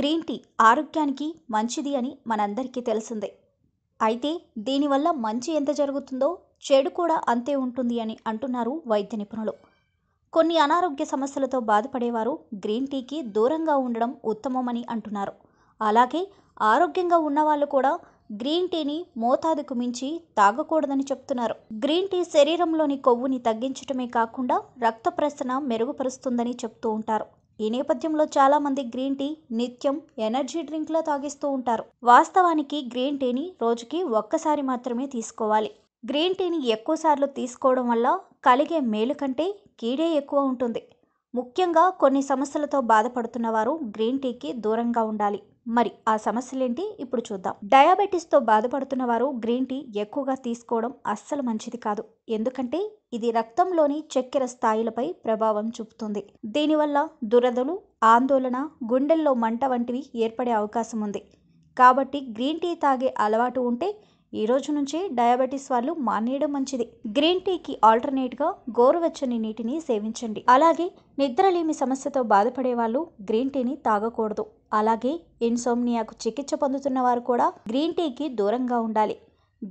green tea ఆరోగ్యానికి మంచిది అని మనందరికీ తెలిసిందే అయితే దీనివల్ల మంచి ఎంత జరుగుతుందో చెడు కూడా అంతే ఉంటుంది అని అంటున్నారు వైద్య నిపుణులు కొన్ని అనారోగ్య సమస్యలతో బాధపడేవారు గ్రీన్ టీకి దూరంగా ఉండడం ఉత్తమమని అంటున్నారు అలాగే ఆరోగ్యంగా ఉన్నవాళ్ళు కూడా గ్రీన్ టీని మోతాదుకు మించి తాగకూడదని చెప్తున్నారు గ్రీన్ టీ శరీరంలోని కొవ్వుని తగ్గించటమే కాకుండా రక్త ప్రసరణ మెరుగుపరుస్తుందని చెప్తూ ఉంటారు ఈ నేపథ్యంలో చాలా మంది గ్రీన్ టీ నిత్యం ఎనర్జీ డ్రింక్లో తాగిస్తూ ఉంటారు వాస్తవానికి గ్రీన్ టీని రోజుకి ఒక్కసారి మాత్రమే తీసుకోవాలి గ్రీన్ టీని ఎక్కువసార్లు తీసుకోవడం వల్ల కలిగే మేలు కంటే కీడే ఎక్కువ ఉంటుంది ముఖ్యంగా కొన్ని సమస్యలతో బాధపడుతున్న వారు గ్రీన్ టీకి దూరంగా ఉండాలి మరి ఆ సమస్యలేంటి ఇప్పుడు చూద్దాం తో బాధపడుతున్న వారు గ్రీన్ టీ ఎక్కువగా తీసుకోవడం అస్సలు మంచిది కాదు ఎందుకంటే ఇది రక్తంలోని చక్కెర స్థాయిలపై ప్రభావం చూపుతుంది దీనివల్ల దురదలు ఆందోళన గుండెల్లో మంట వంటివి ఏర్పడే అవకాశం ఉంది కాబట్టి గ్రీన్ టీ తాగే అలవాటు ఉంటే ఈ రోజు నుంచి డయాబెటీస్ వాళ్ళు మానేయడం మంచిది గ్రీన్ టీకి ఆల్టర్నేట్గా గోరువెచ్చని నీటిని సేవించండి అలాగే నిద్రలేమి సమస్యతో బాధపడే వాళ్ళు గ్రీన్ టీని తాగకూడదు అలాగే ఇన్సోమ్నియాకు చికిత్స పొందుతున్న వారు కూడా గ్రీన్ టీకి దూరంగా ఉండాలి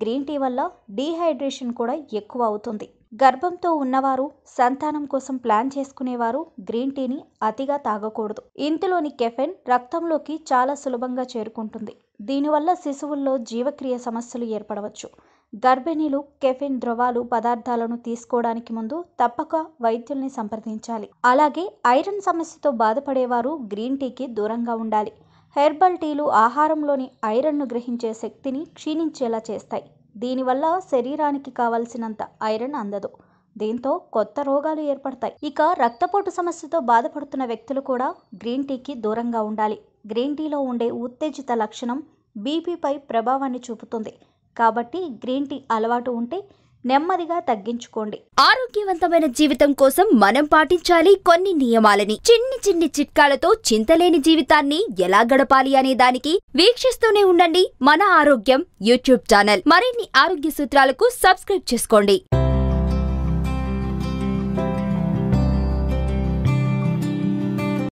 గ్రీన్ టీ వల్ల డీహైడ్రేషన్ కూడా ఎక్కువ అవుతుంది గర్భంతో ఉన్నవారు సంతానం కోసం ప్లాన్ చేసుకునేవారు గ్రీన్ టీని అతిగా తాగకూడదు ఇంతలోని కెఫెన్ రక్తంలోకి చాలా సులభంగా చేరుకుంటుంది దీనివల్ల శిశువుల్లో జీవక్రియ సమస్యలు ఏర్పడవచ్చు గర్భిణీలు కెఫిన్ ద్రవాలు పదార్థాలను తీసుకోవడానికి ముందు తప్పక వైద్యుల్ని సంప్రదించాలి అలాగే ఐరన్ సమస్యతో బాధపడేవారు గ్రీన్ టీకి దూరంగా ఉండాలి హెర్బల్ టీలు ఆహారంలోని ఐరన్ను గ్రహించే శక్తిని క్షీణించేలా చేస్తాయి దీనివల్ల శరీరానికి కావలసినంత ఐరన్ అందదు దీంతో కొత్త రోగాలు ఏర్పడతాయి ఇక రక్తపోటు సమస్యతో బాధపడుతున్న వ్యక్తులు కూడా గ్రీన్ టీకి దూరంగా ఉండాలి గ్రీన్ టీలో ఉండే ఉత్తేజిత లక్షణం బీపీపై ప్రభావాన్ని చూపుతుంది కాబట్టి గ్రీన్ టీ అలవాటు ఉంటే నెమ్మదిగా తగ్గించుకోండి ఆరోగ్యవంతమైన జీవితం కోసం మనం పాటించాలి కొన్ని నియమాలని చిన్ని చిన్ని చిట్కాలతో చింతలేని జీవితాన్ని ఎలా గడపాలి అనే దానికి వీక్షిస్తూనే ఉండండి మన ఆరోగ్యం యూట్యూబ్ ఛానల్ మరిన్ని ఆరోగ్య సూత్రాలకు సబ్స్క్రైబ్ చేసుకోండి